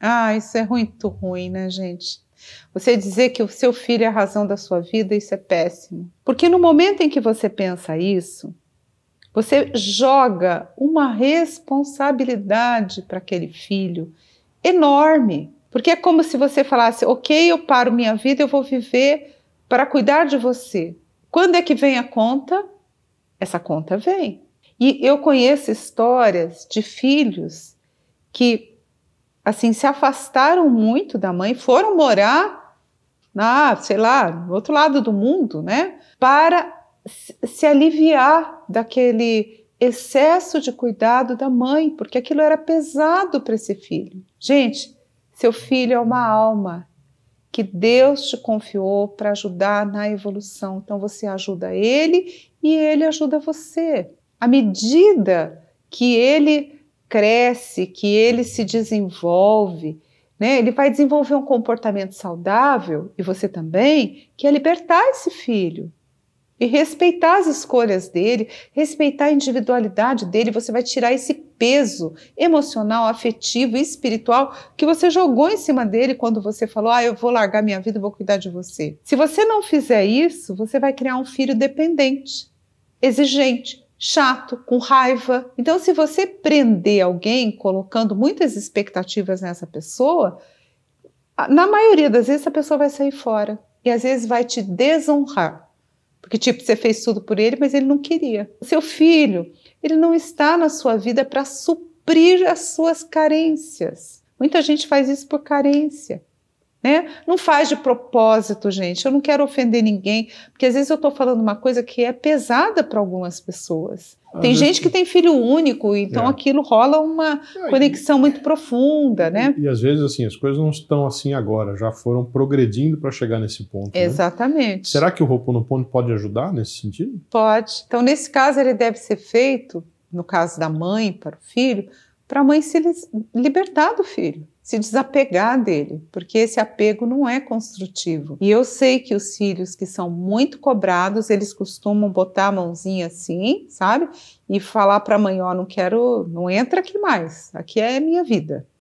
Ah, isso é muito ruim, né, gente? Você dizer que o seu filho é a razão da sua vida, isso é péssimo. Porque no momento em que você pensa isso, você joga uma responsabilidade para aquele filho enorme. Porque é como se você falasse: ok, eu paro minha vida, eu vou viver para cuidar de você. Quando é que vem a conta? Essa conta vem. E eu conheço histórias de filhos que assim, se afastaram muito da mãe, foram morar na, sei lá, no outro lado do mundo, né? Para se aliviar daquele excesso de cuidado da mãe, porque aquilo era pesado para esse filho. Gente, seu filho é uma alma que Deus te confiou para ajudar na evolução. Então você ajuda ele e ele ajuda você. À medida que ele cresce, que ele se desenvolve, né? Ele vai desenvolver um comportamento saudável e você também, que é libertar esse filho e respeitar as escolhas dele, respeitar a individualidade dele, você vai tirar esse peso emocional, afetivo e espiritual que você jogou em cima dele quando você falou: "Ah, eu vou largar minha vida, vou cuidar de você". Se você não fizer isso, você vai criar um filho dependente, exigente, chato, com raiva. Então, se você prender alguém colocando muitas expectativas nessa pessoa, na maioria das vezes a pessoa vai sair fora e às vezes vai te desonrar. Porque, tipo, você fez tudo por ele, mas ele não queria. O seu filho, ele não está na sua vida para suprir as suas carências. Muita gente faz isso por carência. Né? Não faz de propósito, gente. Eu não quero ofender ninguém, porque às vezes eu estou falando uma coisa que é pesada para algumas pessoas. Às tem gente que tem filho único, então é. aquilo rola uma é, conexão e... muito profunda, né? E, e, às vezes, assim, as coisas não estão assim agora, já foram progredindo para chegar nesse ponto. Né? Exatamente. Né? Será que o Roponopono pode ajudar nesse sentido? Pode. Então, nesse caso, ele deve ser feito, no caso da mãe para o filho, para a mãe se libertar do filho, se desapegar dele, porque esse apego não é construtivo. E eu sei que os filhos que são muito cobrados, eles costumam botar a mãozinha assim, sabe? E falar para a mãe, ó, oh, não quero, não entra aqui mais. Aqui é minha vida.